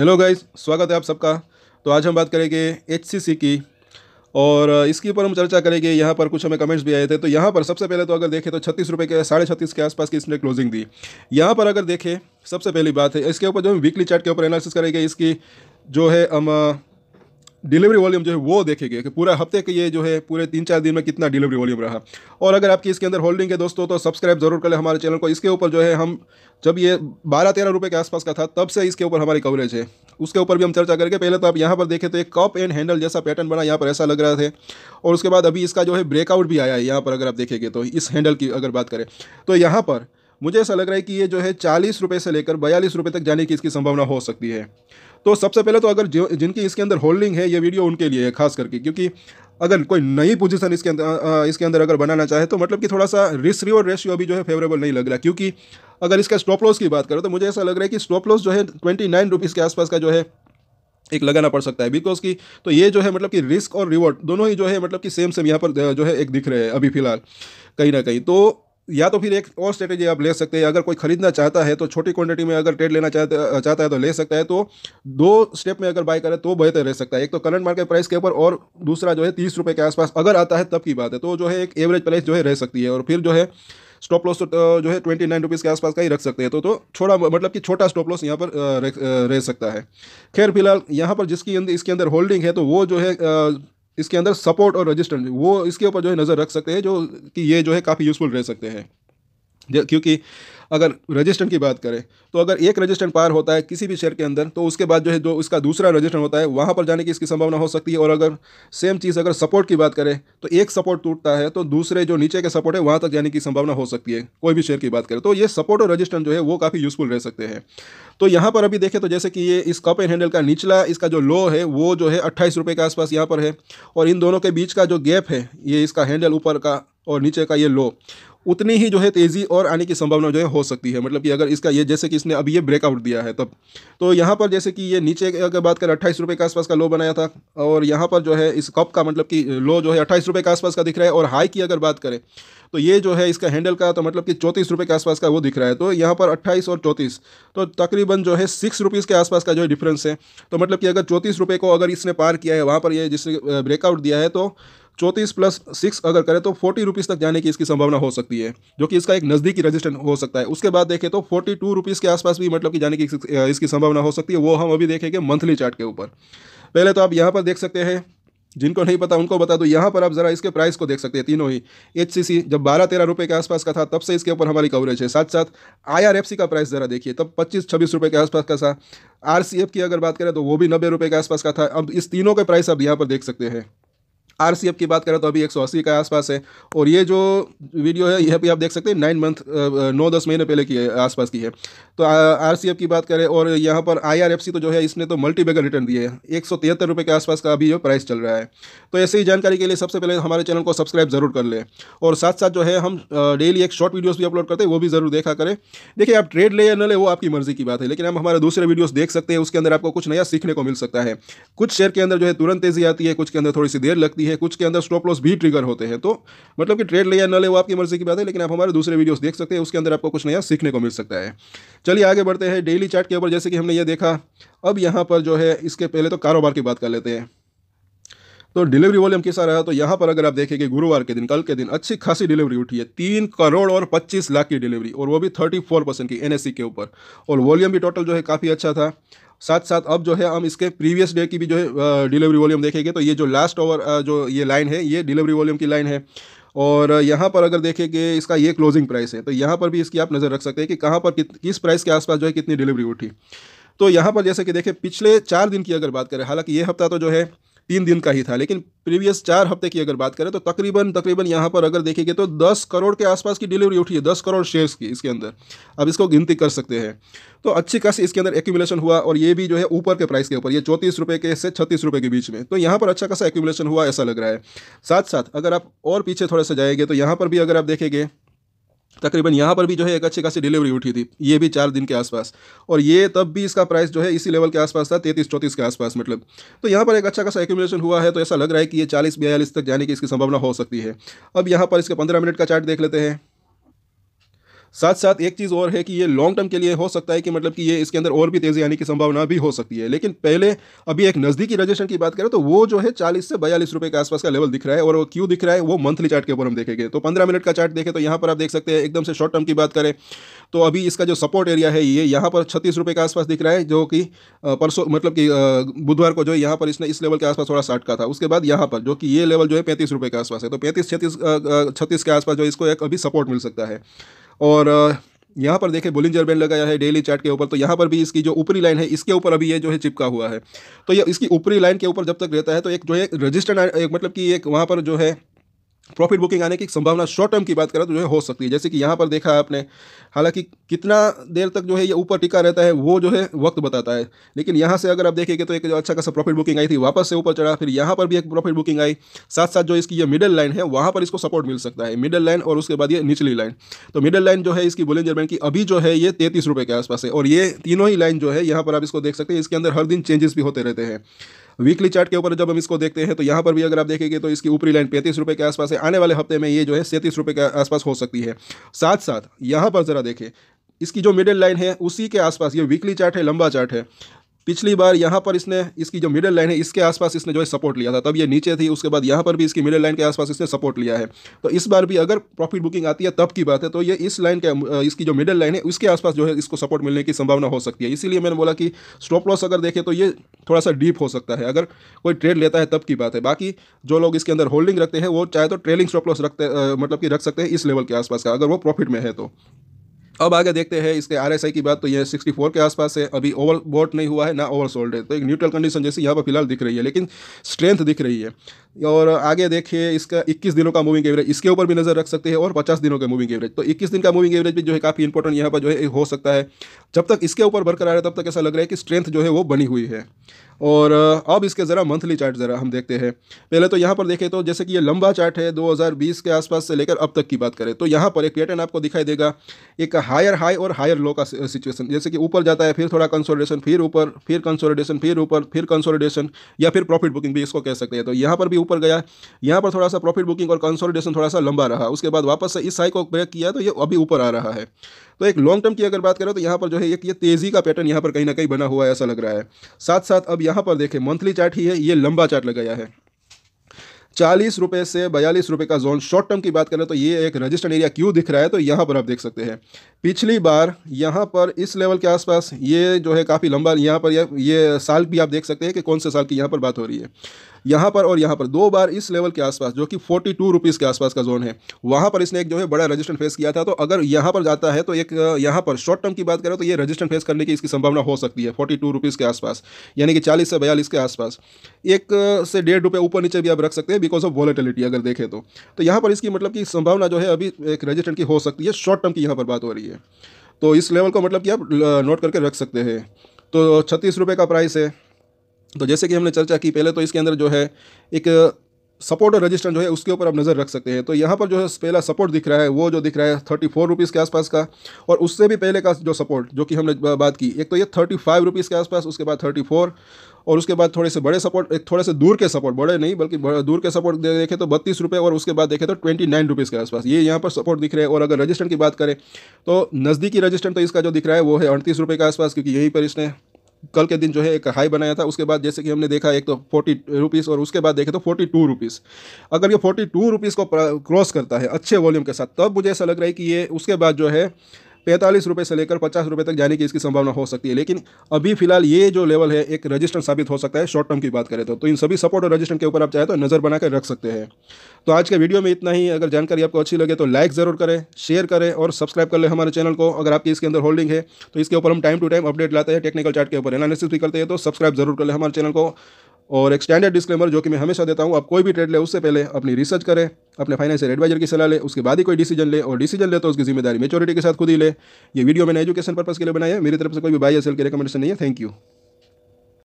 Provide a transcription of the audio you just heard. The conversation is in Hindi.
हेलो गाइस स्वागत है आप सबका तो आज हम बात करेंगे एच की और इसके ऊपर हम चर्चा करेंगे यहाँ पर कुछ हमें कमेंट्स भी आए थे तो यहाँ पर सबसे पहले तो अगर देखें तो छत्तीस रुपये के साढ़े छत्तीस के आसपास की इसने क्लोजिंग दी यहाँ पर अगर देखें सबसे पहली बात है इसके ऊपर जो हम वीकली चार्ट के ऊपर एनालिसिस करेंगे इसकी जो है हम डिलीवरी वॉल्यूम जो है वो देखेंगे कि पूरा हफ्ते के ये जो है पूरे तीन चार दिन में कितना डिलीवरी वॉल्यूम रहा और अगर आपकी इसके अंदर होल्डिंग है दोस्तों तो सब्सक्राइब जरूर करें हमारे चैनल को इसके ऊपर जो है हम जब ये बारह तेरह रुपये के आसपास का था तब से इसके ऊपर हमारी कवरेज है उसके ऊपर भी हम चर्चा करके पहले तो आप यहाँ पर देखे तो एक कप एंड हैंडल जैसा पैटर्न बना यहाँ पर ऐसा लग रहा था और उसके बाद अभी इसका जो है ब्रेकआउट भी आया है यहाँ पर अगर आप देखेंगे तो इस हैंडल की अगर बात करें तो यहाँ पर मुझे ऐसा लग रहा है कि ये जो है चालीस रुपये से लेकर बयालीस रुपये तक जाने की इसकी संभावना हो सकती है तो सबसे पहले तो अगर जो जिनकी इसके अंदर होल्डिंग है ये वीडियो उनके लिए है खास करके क्योंकि अगर कोई नई पोजीशन इसके अंदर इसके अंदर अगर बनाना चाहे तो मतलब कि थोड़ा सा रिस्क रिवर रेशियो अभी जो है फेवरेबल नहीं लग रहा क्योंकि अगर इसका स्टॉप लॉस की बात करें तो मुझे ऐसा लग रहा है कि स्टॉप लॉस जो है ट्वेंटी नाइन रुपीज़ के आसपास का जो है एक लगाना पड़ सकता है बिकॉज की तो ये जो है मतलब कि रिस्क और रिवॉर्ड दोनों ही जो है मतलब कि सेम सेम यहाँ पर जो है एक दिख रहे हैं अभी फिलहाल कहीं ना कहीं तो या तो फिर एक और स्ट्रेटेजी आप ले सकते हैं अगर कोई खरीदना चाहता है तो छोटी क्वांटिटी में अगर ट्रेड लेना चाहता चाहता है तो ले सकता है तो दो स्टेप में अगर बाय करें तो बेहतर रह सकता है एक तो करंट मार्केट प्राइस के ऊपर और दूसरा जो है तीस रुपये के आसपास अगर आता है तब की बात है तो जो है एक एवरेज प्राइस जो है रह सकती है और फिर जो है स्टॉप लॉस तो जो है ट्वेंटी नाइन रुपीज़ के आसपास का ही रख सकते हैं तो तो छोटा मतलब कि छोटा स्टॉप लॉस यहाँ पर रह, रह सकता है खैर फिलहाल यहाँ पर जिसकी इसके अंदर होल्डिंग है तो वो जो है इसके अंदर सपोर्ट और रजिस्टर वो इसके ऊपर जो है नज़र रख सकते हैं जो कि ये जो है काफ़ी यूज़फुल रह सकते हैं क्योंकि अगर रजिस्टेंट की बात करें तो अगर एक रजिस्टर पार होता है किसी भी शेयर के अंदर तो उसके बाद जो है जो उसका दूसरा रजिस्टर होता है वहाँ पर जाने की इसकी संभावना हो सकती है और अगर सेम चीज़ अगर सपोर्ट की बात करें तो एक सपोर्ट टूटता है तो दूसरे जो नीचे के सपोर्ट है वहाँ तक जाने की संभावना हो सकती है कोई भी शेयर की बात करें तो ये सपोर्ट और रजिस्टेंट जो है वो काफ़ी यूजफुल रह सकते हैं तो यहाँ पर अभी देखें तो जैसे कि ये इस कप एंड हैंडल का निचला इसका जो लो है वो जो है अट्ठाईस रुपये के आसपास यहाँ पर है और इन दोनों के बीच का जो गैप है ये इसका हैंडल ऊपर का और नीचे का ये लो उतनी ही जो है तेज़ी और आने की संभावना जो है हो सकती है मतलब कि अगर इसका ये जैसे कि इसने अभी ये ब्रेकआउट दिया है तब तो यहाँ पर जैसे कि ये नीचे अगर बात करें अट्ठाईस रुपये के आसपास का लो बनाया था और यहाँ पर जो है इस कप का मतलब कि लो जो है अट्ठाईस रुपये के आसपास का दिख रहा है और हाई की अगर बात करें तो ये जो है इसका हैंडल का तो मतलब कि चौंतीस रुपये के आसपास का वो दिख रहा है तो यहाँ पर अट्ठाईस और चौंतीस तो तकरीबन जो है सिक्स रुपीज़ के आसपास का जो है डिफरेंस है तो मतलब कि अगर चौंतीस रुपये को अगर इसने पार किया है वहाँ पर ये जिसने ब्रेकआउट दिया है तो चौंतीस प्लस सिक्स अगर करें तो फोर्टी रुपीज़ तक जाने की इसकी संभावना हो सकती है जो कि इसका एक नज़दीकी रजिस्टेंस हो सकता है उसके बाद देखें तो फोर्टी टू रुपीज़ के आसपास भी मतलब कि जाने की इसकी संभावना हो सकती है वो हम अभी देखेंगे मंथली चार्ट के ऊपर पहले तो आप यहाँ पर देख सकते हैं जिनको नहीं पता उनको बता दो यहाँ पर आप जरा इसके प्राइस को देख सकते हैं तीनों ही एच जब बारह तेरह रुपये के आसपास का था तब से इसके ऊपर हमारी कवरेज है साथ साथ आई का प्राइस जरा देखिए तब पच्चीस छब्बीस रुपये के आसपास का था आर की अगर बात करें तो वो भी नब्बे रुपये के आसपास का था अब इस तीनों के प्राइस आप यहाँ पर देख सकते हैं आर की बात करें तो अभी एक के आसपास है और ये जो वीडियो है यह भी आप देख सकते हैं नाइन मंथ नौ दस महीने पहले की आसपास की है तो आर की बात करें और यहाँ पर आई तो जो है इसने तो मल्टी बेगर रिटर्न दिए है एक सौ के आसपास का अभी जो प्राइस चल रहा है तो ऐसे ही जानकारी के लिए सबसे पहले हमारे चैनल को सब्सक्राइब ज़रूर कर लें और साथ साथ जो है हम डेली एक शॉर्ट वीडियोज़ भी अपलोड करते हैं वो भी ज़रूर देखा करें देखिए आप ट्रेड ले या न ले वो आपकी मर्ज़ी की बात है लेकिन हम हमारे दूसरे वीडियोज़ देख सकते हैं उसके अंदर आपको कुछ नया सीखने को मिल सकता है कुछ शेयर के अंदर जो है तुरंत तेज़ी आती है कुछ के अंदर थोड़ी सी देर लगती है है कुछ के अंदर स्टॉप लॉस भी ट्रिगर होते हैं तो मतलब कि ट्रेड ले या न ले वो आपकी मर्जी की बात है लेकिन आप हमारे दूसरे वीडियोस देख सकते हैं उसके अंदर आपको कुछ नया सीखने को मिल सकता है चलिए आगे बढ़ते हैं डेली चार्ट के ऊपर जैसे कि हमने ये देखा अब यहाँ पर जो है इसके पहले तो कारोबार की बात कर लेते हैं तो डिलीवरी वॉल्यूम कैसा रहा तो यहाँ पर अगर आप देखेंगे गुरुवार के दिन कल के दिन अच्छी खासी डिलीवरी उठी है तीन करोड़ और पच्चीस लाख की डिलीवरी और वो भी थर्टी फोर परसेंट की एनएससी e के ऊपर और वॉल्यूम भी टोटल जो है काफ़ी अच्छा था साथ साथ अब जो है हम इसके प्रीवियस डे की भी जो है डिलीवरी वॉल्यूम देखेंगे तो ये जो लास्ट ओवर जो ये लाइन है ये डिलीवरी वॉल्यूम की लाइन है और यहाँ पर अगर देखें कि इसका ये क्लोजिंग प्राइस है तो यहाँ पर भी इसकी आप नज़र रख सकते हैं कि कहाँ पर किस प्राइस के आसपास जो है कितनी डिलीवरी उठी तो यहाँ पर जैसे कि देखें पिछले चार दिन की अगर बात करें हालांकि ये हफ्ता तो जो है तीन दिन का ही था लेकिन प्रीवियस चार हफ्ते की अगर बात करें तो तकरीबन तकरीबन यहाँ पर अगर देखेंगे तो दस करोड़ के आसपास की डिलीवरी उठी है दस करोड़ शेयर्स की इसके अंदर अब इसको गिनती कर सकते हैं तो अच्छी खासी इसके अंदर एक्यूमुलेशन हुआ और ये भी जो है ऊपर के प्राइस के ऊपर ये चौंतीस रुपये के से छत्तीस रुपये के बीच में तो यहाँ पर अच्छा खासा एक्यूमुलेशन हुआ ऐसा लग रहा है साथ साथ अगर आप और पीछे थोड़ा सा जाएंगे तो यहाँ पर भी अगर आप देखेंगे तकरीबन यहाँ पर भी जो है एक अच्छी खासी डिलीवरी उठी थी ये भी चार दिन के आसपास और ये तब भी इसका प्राइस जो है इसी लेवल के आसपास था तैतीस चौंतीस के आसपास मतलब तो यहाँ पर एक अच्छा खासा एक्यूमुलेशन हुआ है तो ऐसा लग रहा है कि ये चालीस बयालीस तक जाने की इसकी संभावना हो सकती है अब यहाँ पर इसके पंद्रह मिनट का चार्ट देख लेते हैं साथ साथ एक चीज़ और है कि ये लॉन्ग टर्म के लिए हो सकता है कि मतलब कि ये इसके अंदर और भी तेज़ी आने की संभावना भी हो सकती है लेकिन पहले अभी एक नज़दीकी रजिस्ट्रेशन की बात करें तो वो जो है चालीस से बयालीस रुपये के आसपास का लेवल दिख रहा है और क्यों दिख रहा है वो मंथली चार्ट के ऊपर हम देखेंगे तो पंद्रह मिनट का चार्ट देखें तो यहाँ पर आप देख सकते हैं एकदम से शॉर्ट टर्म की बात करें तो अभी इसका जो सपोर्ट एरिया है ये यहाँ पर छत्तीस रुपये के आसपास दिख रहा है जो कि परसों मतलब कि बुधवार को जो है यहाँ पर इसने इस लेवल के आसपास थोड़ा साठ का था उसके बाद यहाँ पर जो कि ये लेवल जो है पैंतीस रुपये के आसपास है तो पैंतीस छत्तीस छत्तीस के आसपास जो इसको एक अभी सपोर्ट मिल सकता है और यहाँ पर देखें बुलिंग बैंड लगाया है डेली चार्ट के ऊपर तो यहाँ पर भी इसकी जो ऊपरी लाइन है इसके ऊपर अभी ये जो है चिपका हुआ है तो ये इसकी ऊपरी लाइन के ऊपर जब तक रहता है तो एक जो है रजिस्टर एक मतलब कि एक वहाँ पर जो है प्रॉफिट बुकिंग आने की संभावना शॉर्ट टर्म की बात करें तो जो है हो सकती है जैसे कि यहाँ पर देखा है आपने हालांकि कितना देर तक जो है ये ऊपर टिका रहता है वो जो है वक्त बताता है लेकिन यहाँ से अगर आप देखेंगे तो एक जो अच्छा खासा प्रॉफिट बुकिंग आई थी वापस से ऊपर चढ़ा फिर यहाँ पर भी एक प्रॉफिट बुकिंग आई साथ साथ जो इसकी ये मिडिल लाइन है वहाँ पर इसको सपोर्ट मिल सकता है मिडिल लाइन और उसके बाद ये निचली लाइन तो मिडिल लाइन जो है इसकी बोलेंजर बैंक की अभी जो है ये तैतीस के आसपास है और ये तीनों ही लाइन जो है यहाँ पर आप इसको देख सकते हैं इसके अंदर हर दिन चेंजेस भी होते रहते हैं वीकली चार्ट के ऊपर जब हम इसको देखते हैं तो यहाँ पर भी अगर आप देखेंगे तो इसकी ऊपरी लाइन पैंतीस रुपये के आसपास है आने वाले हफ्ते में ये जो है सैंतीस रुपये के आसपास हो सकती है साथ साथ यहाँ पर ज़रा देखें इसकी जो मिडिल लाइन है उसी के आसपास ये वीकली चार्ट है लंबा चार्ट है पिछली बार यहाँ पर इसने इसकी जो मिडिल लाइन है इसके आसपास इसने जो है सपोर्ट लिया था तब ये नीचे थी उसके बाद यहाँ पर भी इसकी मिडिल लाइन के आसपास इसने सपोर्ट लिया है तो इस बार भी अगर प्रॉफिट बुकिंग आती है तब की बात है तो ये इस लाइन के इसकी जो मिडिल लाइन है उसके आसपास जो है इसको सपोर्ट मिलने की संभावना हो सकती है इसीलिए मैंने बोला कि स्टॉप लॉस अगर देखें तो ये थोड़ा सा डीप हो सकता है अगर कोई ट्रेड लेता है तब की बात है बाकी जो लोग इसके अंदर होल्डिंग रखते हैं वो चाहे तो ट्रेलिंग स्टॉप लॉस रखते मतलब कि रख सकते हैं इस लेवल के आसपास का अगर वो प्रॉफिट में है तो अब आगे देखते हैं इसके आर की बात तो यह 64 के आसपास है अभी ओवर बोट नहीं हुआ है ना ओवर सोल्ड है तो एक न्यूट्रल कंडीशन जैसी यहाँ पर फिलहाल दिख रही है लेकिन स्ट्रेंथ दिख रही है और आगे देखिए इसका 21 दिनों का मूविंग एवरेज इसके ऊपर भी नज़र रख सकते हैं और 50 दिनों का मूविंग एवरेज तो 21 दिन का मूविंग एवरेज भी जो है काफ़ी इंपॉर्टेंट यहाँ पर जो है हो सकता है जब तक इसके ऊपर बरकरार है तब तक ऐसा लग रहा है कि स्ट्रेंथ जो है वो बनी हुई है और अब इसके ज़रा मंथली चार्ट ज़रा हम देखते हैं पहले तो यहाँ पर देखें तो जैसे कि ये लंबा चार्ट है 2020 के आसपास से लेकर अब तक की बात करें तो यहाँ पर एक पैटर्न आपको दिखाई देगा एक हायर हाई और हायर लो का सिचुएशन जैसे कि ऊपर जाता है फिर थोड़ा कंसोलिडेशन फिर ऊपर फिर कंसोलिडेशन फिर ऊपर फिर कंसोलिडेशन या फिर प्रॉफिट बुकिंग भी इसको कह सकते हैं तो यहाँ पर भी ऊपर गया यहाँ पर थोड़ा सा प्रॉफिट बुकिंग और कंसोलिडेशन थोड़ा सा लंबा रहा उसके बाद वापस से इस हाई को ब्रेक किया तो ये अभी ऊपर आ रहा है तो एक लॉन्ग टर्म की अगर बात करें तो यहाँ पर जो है एक ये तेज़ी का पैटर्न यहाँ पर कहीं ना कहीं बना हुआ है ऐसा लग रहा है साथ साथ अब यहाँ पर देखें मंथली चार्ट ही है ये लंबा चार्ट लगाया है चालीस रुपये से बयालीस रुपये का जोन शॉर्ट टर्म की बात करें तो ये एक रजिस्टर्ड एरिया क्यों दिख रहा है तो यहाँ पर आप देख सकते हैं पिछली बार यहाँ पर इस लेवल के आसपास ये जो है काफ़ी लंबा यहाँ पर ये, ये साल भी आप देख सकते हैं कि कौन से साल की यहाँ पर बात हो रही है यहाँ पर और यहाँ पर दो बार इस लेवल के आसपास जो कि फोर्टी टू रुपीज़ के आसपास का जोन है वहाँ पर इसने एक जो है बड़ा रजिस्टेंस फेस किया था तो अगर यहाँ पर जाता है तो एक यहाँ पर शॉर्ट टर्म की बात करें तो ये रजिस्टेंस फेस करने की इसकी संभावना हो सकती है फोर्टी टू रुपीज़ के आसपास यानी कि चालीस से बयालीस के आसपास एक से डेढ़ रुपये ऊपर नीचे भी आप रख सकते हैं बिकॉज ऑफ वॉलेटिलिटी अगर देखें तो तो यहाँ पर इसकी मतलब की संभावना जो है अभी एक रजिस्टेंट की हो सकती है शॉर्ट टर्म की यहाँ पर बात हो रही है तो इस लेवल को मतलब कि आप नोट करके रख सकते हैं तो छत्तीस रुपये का प्राइस है तो जैसे कि हमने चर्चा की पहले तो इसके अंदर जो है एक सपोर्ट और जो है उसके ऊपर आप नज़र रख सकते हैं तो यहाँ पर जो है पहला सपोर्ट दिख रहा है वो जो दिख रहा है थर्टी फोर रुपीज़ के आसपास का और उससे भी पहले का जो सपोर्ट जो कि हमने बात की एक तो ये थर्टी फाइव रुपीज़ के आसपास उसके बाद थर्टी फोर और उसके बाद थोड़े से बड़े सपोर्ट एक थोड़े से दूर के सपोर्ट बड़े नहीं बल्कि दूर के सपोर्ट देखें तो बत्तीस रुपये और उसके बाद देखें तो ट्वेंटी नाइन रुपीज़ के आसपास ये यहाँ पर सपोर्ट दिख रहे हैं और अगर रजिस्टर की बात करें तो नज़दीकी रजिस्टर तो इसका जो दिख रहा है वो है अड़तीस रुपये के आसपास क्योंकि यहीं पर इसने कल के दिन जो है एक हाई बनाया था उसके बाद जैसे कि हमने देखा एक तो फोर्टी रुपीज़ और उसके बाद देखे तो फोर्टी टू रुपीज़ अगर ये फोर्टी टू रुपीज़ को क्रॉस करता है अच्छे वॉल्यूम के साथ तब मुझे ऐसा लग रहा है कि ये उसके बाद जो है पैंतालीस रुपये से लेकर पचास रुपये तक जाने की इसकी संभावना हो सकती है लेकिन अभी फिलहाल ये जो लेवल है एक रजिस्टर साबित हो सकता है शॉर्ट टर्म की बात करें तो, तो इन सभी सपोर्ट और रजिस्टर के ऊपर आप चाहे तो नज़र बनाकर रख सकते हैं तो आज के वीडियो में इतना ही अगर जानकारी आपको अच्छी लगे तो लाइक ज़रूर करें शेयर करें और सब्सक्राइब कर ले हमारे चैनल को अगर आपकी इसके अंदर होल्डिंग है तो इसके ऊपर हम टाइम टू टाइम अपडेट लाते हैं टेक्निकल चार्ट के ऊपर एनालिसिस भी करते हैं तो सब्सक्राइब जरूर कर ले हमारे चैनल को और एक स्टैंडर्ड डिस्क्लेमर जो कि मैं हमेशा देता हूँ आप कोई भी ट्रेड ले उससे पहले अपनी रिसर्च करें अपने फाइनेंशियल एडवाइजर की सलाह ले उसके बाद ही कोई डिसीजन ले और डिसीजन ले तो उसकी जिम्मेदारी मेचोरिटी के साथ खुद ही ले ये वीडियो मैंने एजुकेशन पर्पज़ के लिए बनाया है मेरी तरफ से कोई भी बाई एस की रिकमेंडेशन नहीं है थैंक यू